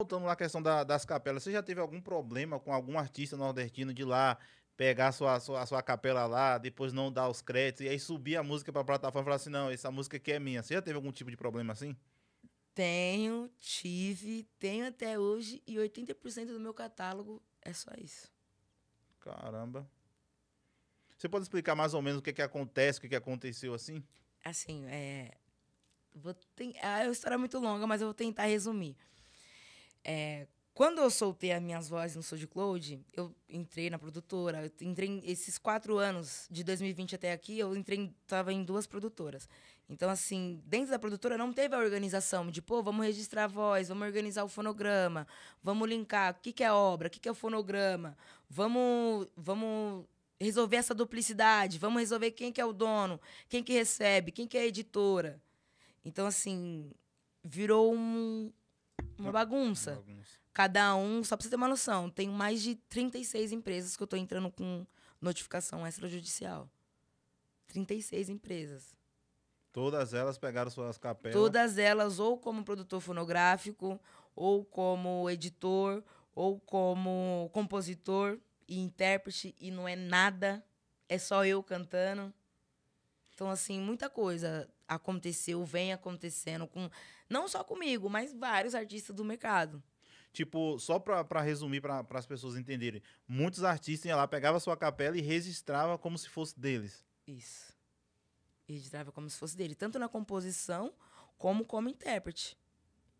voltando na questão da, das capelas, você já teve algum problema com algum artista nordestino de lá pegar a sua, sua, sua capela lá, depois não dar os créditos e aí subir a música para a plataforma e falar assim: não, essa música aqui é minha. Você já teve algum tipo de problema assim? Tenho, tive, tenho até hoje e 80% do meu catálogo é só isso. Caramba. Você pode explicar mais ou menos o que, é que acontece, o que, é que aconteceu assim? Assim, é. Vou ten... É a história é muito longa, mas eu vou tentar resumir. É, quando eu soltei as minhas vozes no SoundCloud, eu entrei na produtora, eu entrei esses quatro anos, de 2020 até aqui, eu entrei, estava em duas produtoras. Então, assim, dentro da produtora não teve a organização de, pô, vamos registrar a voz, vamos organizar o fonograma, vamos linkar o que, que é obra, o que, que é o fonograma, vamos, vamos resolver essa duplicidade, vamos resolver quem que é o dono, quem que recebe, quem que é a editora. Então, assim, virou um, uma bagunça. Uma bagunça. Cada um, só para você ter uma noção, tenho mais de 36 empresas que eu estou entrando com notificação extrajudicial. 36 empresas. Todas elas pegaram suas capelas? Todas elas, ou como produtor fonográfico, ou como editor, ou como compositor e intérprete, e não é nada, é só eu cantando. Então, assim, muita coisa aconteceu, vem acontecendo com não só comigo, mas vários artistas do mercado. Tipo, só para resumir, para as pessoas entenderem, muitos artistas iam lá, pegava sua capela e registrava como se fosse deles. Isso. Registrava como se fosse dele, tanto na composição como como intérprete,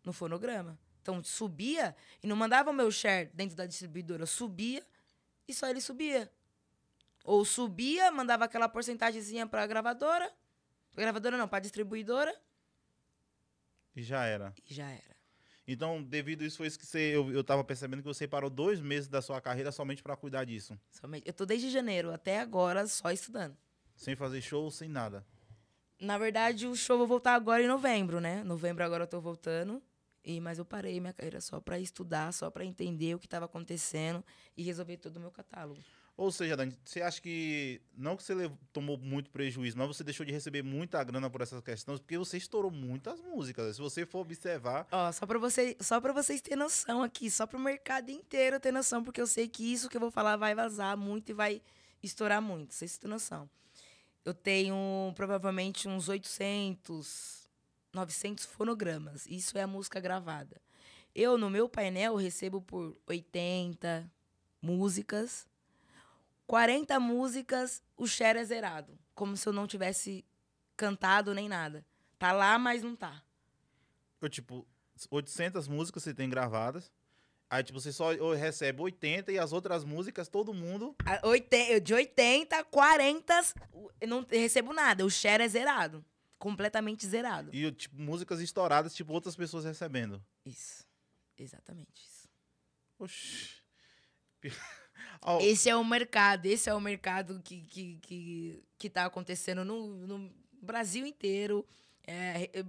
no fonograma. Então, subia e não mandava o meu share dentro da distribuidora, subia e só ele subia. Ou subia, mandava aquela porcentagemzinha para a gravadora, Pra gravadora não, pra distribuidora. E já era. E já era. Então, devido a isso, foi isso que você, eu, eu tava percebendo que você parou dois meses da sua carreira somente para cuidar disso. Somente. Eu tô desde janeiro até agora só estudando. Sem fazer show, sem nada. Na verdade, o show eu vou voltar agora em novembro, né? Novembro agora eu tô voltando. E, mas eu parei minha carreira só para estudar, só para entender o que estava acontecendo e resolver todo o meu catálogo. Ou seja, Dani, você acha que não que você tomou muito prejuízo, mas você deixou de receber muita grana por essas questões, porque você estourou muitas músicas. Né? Se você for observar. Ó, só para você, só para vocês terem noção aqui, só para o mercado inteiro ter noção, porque eu sei que isso que eu vou falar vai vazar muito e vai estourar muito. Vocês têm noção. Eu tenho provavelmente uns 800, 900 fonogramas. Isso é a música gravada. Eu, no meu painel, recebo por 80 músicas 40 músicas, o share é zerado. Como se eu não tivesse cantado nem nada. Tá lá, mas não tá. Eu, tipo, 800 músicas você tem gravadas. Aí, tipo, você só recebe 80 e as outras músicas, todo mundo. De 80, 40, eu não recebo nada. O share é zerado. Completamente zerado. E, tipo, músicas estouradas, tipo, outras pessoas recebendo. Isso. Exatamente isso. Oxi. Oh. Esse é o mercado, esse é o mercado que, que, que, que tá acontecendo no, no Brasil inteiro. É, é,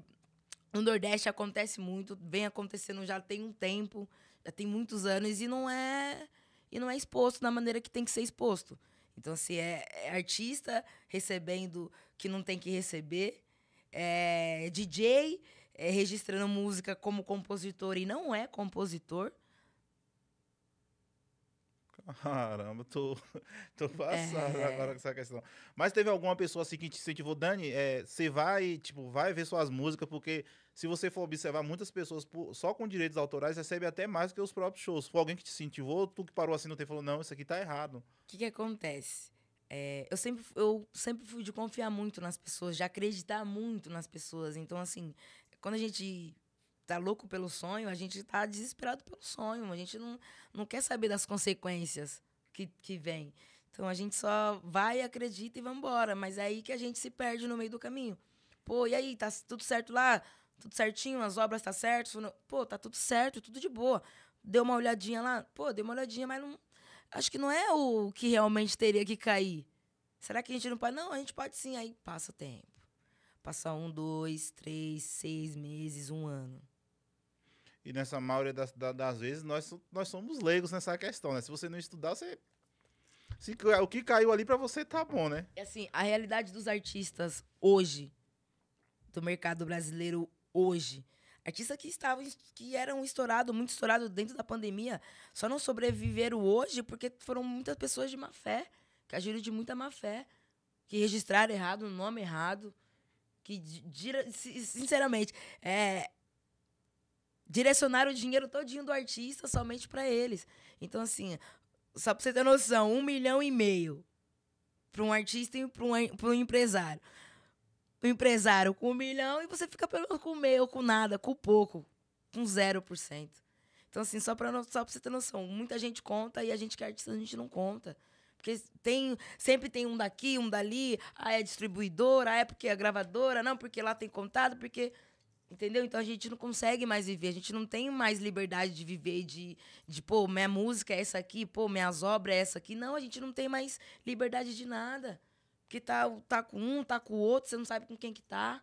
no Nordeste acontece muito, vem acontecendo já tem um tempo, já tem muitos anos, e não é e não é exposto da maneira que tem que ser exposto. Então, se assim, é, é artista recebendo que não tem que receber, é DJ é registrando música como compositor e não é compositor. Caramba, tô, tô passado é. agora com essa questão. Mas teve alguma pessoa assim que te incentivou, Dani, é, você vai, tipo, vai ver suas músicas, porque se você for observar, muitas pessoas por, só com direitos autorais recebem até mais que os próprios shows. Foi alguém que te incentivou, tu que parou assim no tempo e falou, não, isso aqui tá errado. O que, que acontece? É, eu, sempre, eu sempre fui de confiar muito nas pessoas, de acreditar muito nas pessoas. Então, assim, quando a gente tá louco pelo sonho, a gente tá desesperado pelo sonho. A gente não, não quer saber das consequências que, que vem. Então a gente só vai, acredita e vai embora. Mas é aí que a gente se perde no meio do caminho. Pô, e aí, tá tudo certo lá? Tudo certinho? As obras tá certo? Pô, tá tudo certo, tudo de boa. Deu uma olhadinha lá? Pô, deu uma olhadinha, mas não. Acho que não é o que realmente teria que cair. Será que a gente não pode? Não, a gente pode sim. Aí passa o tempo. Passa um, dois, três, seis meses, um ano. E nessa maioria das, das vezes nós, nós somos leigos nessa questão, né? Se você não estudar, você se, o que caiu ali para você tá bom, né? É assim, a realidade dos artistas hoje, do mercado brasileiro hoje, artistas que estavam, que eram estourados, muito estourados dentro da pandemia, só não sobreviveram hoje porque foram muitas pessoas de má fé, que agiram de muita má fé, que registraram errado, o nome errado, que, sinceramente, é, direcionaram o dinheiro todinho do artista somente para eles. Então, assim, só para você ter noção, um milhão e meio para um artista e para um, um empresário. O empresário com um milhão e você fica pelo, com meio, com nada, com pouco, com 0%. Então, assim, só para só você ter noção, muita gente conta e a gente que é artista, a gente não conta. Porque tem, sempre tem um daqui, um dali, ah, é distribuidora, ah, é porque é gravadora, não, porque lá tem contado, porque Entendeu? Então a gente não consegue mais viver, a gente não tem mais liberdade de viver, de, de pô, minha música é essa aqui, pô, minhas obras é essa aqui. Não, a gente não tem mais liberdade de nada. Porque tá, tá com um, tá com o outro, você não sabe com quem que tá.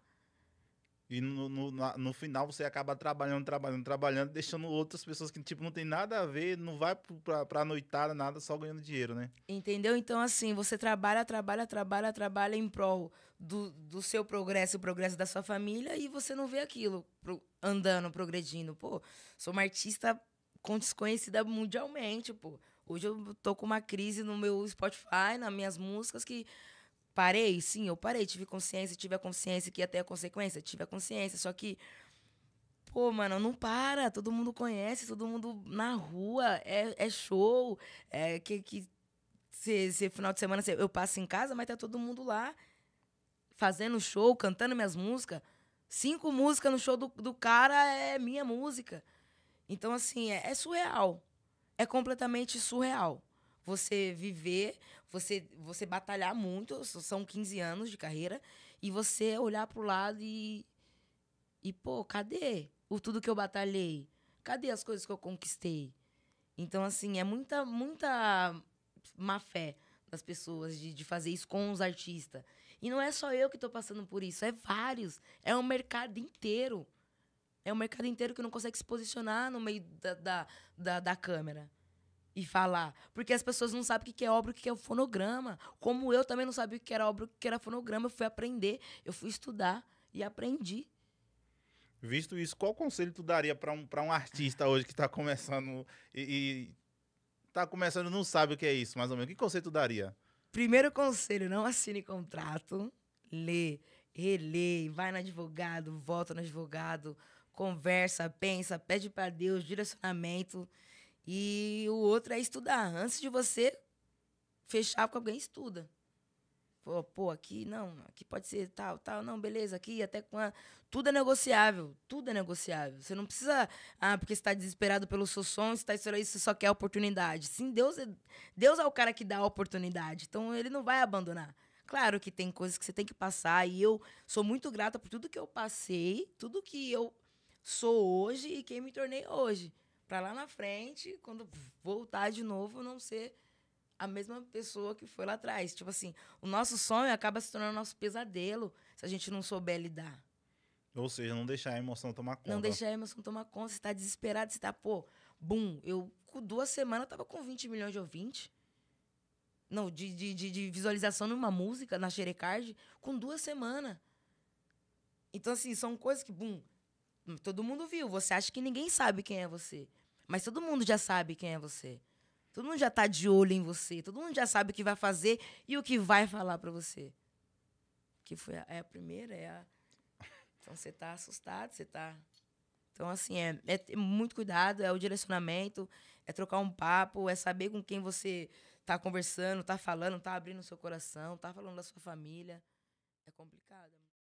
E no, no, no, final você acaba trabalhando, trabalhando, trabalhando, deixando outras pessoas que, tipo, não tem nada a ver, não vai pra, pra noitada, nada, só ganhando dinheiro, né? Entendeu? Então, assim, você trabalha, trabalha, trabalha, trabalha em prol do, do seu progresso, o progresso da sua família, e você não vê aquilo pro, andando, progredindo. Pô, sou uma artista desconhecida mundialmente, pô. Hoje eu tô com uma crise no meu Spotify, nas minhas músicas, que Parei? Sim, eu parei. Tive consciência, tive a consciência que ia ter a consequência. Tive a consciência, só que... Pô, mano, não para. Todo mundo conhece, todo mundo na rua. É, é show. É que... que se, se final de semana se, eu passo em casa, mas tá todo mundo lá fazendo show, cantando minhas músicas. Cinco músicas no show do, do cara é minha música. Então, assim, é, é surreal. É completamente surreal você viver, você, você batalhar muito, são 15 anos de carreira, e você olhar pro lado e. E, pô, cadê o tudo que eu batalhei? Cadê as coisas que eu conquistei? Então, assim, é muita, muita má fé das pessoas de, de fazer isso com os artistas. E não é só eu que estou passando por isso, é vários. É um mercado inteiro. É um mercado inteiro que não consegue se posicionar no meio da, da, da, da câmera e falar. Porque as pessoas não sabem o que é obra, o que é fonograma. Como eu também não sabia o que era obra, o que era fonograma. Eu fui aprender, eu fui estudar e aprendi. Visto isso, qual conselho tu daria para um, um artista hoje que está começando e, está começando não sabe o que é isso, mais ou menos? Que conselho tu daria? Primeiro conselho, não assine contrato. Lê, relê, vai no advogado, volta no advogado, conversa, pensa, pede para Deus direcionamento. E o outro é estudar. Antes de você fechar com alguém, estuda. Pô, pô, aqui não, aqui pode ser tal, tal, não, beleza, aqui até quando. Tudo é negociável, tudo é negociável. Você não precisa, ah, porque está desesperado pelo seu som, está esperando isso, só quer oportunidade. Sim, Deus é, Deus é o cara que dá a oportunidade, então ele não vai abandonar. Claro que tem coisas que você tem que passar, e eu sou muito grata por tudo que eu passei, tudo que eu sou hoje e quem me tornei hoje para lá na frente, quando voltar de novo, não ser a mesma pessoa que foi lá atrás. Tipo assim, o nosso sonho acaba se tornando nosso pesadelo se a gente não souber lidar. Ou seja, não deixar a emoção tomar conta. Não deixar a emoção tomar conta. Você tá desesperado, você tá, pô, bum, eu com duas semanas tava com 20 milhões de ouvintes. Não, de, de, de, de visualização numa música, na Xerecard, com duas semanas. Então, assim, são coisas que, bum, todo mundo viu. Você acha que ninguém sabe quem é você. Mas todo mundo já sabe quem é você. Todo mundo já tá de olho em você. Todo mundo já sabe o que vai fazer e o que vai falar para você. Que foi a, é a primeira, é a. Então você tá assustado, você tá. Então, assim, é, é muito cuidado, é o direcionamento, é trocar um papo, é saber com quem você tá conversando, tá falando, tá abrindo seu coração, tá falando da sua família. É complicado.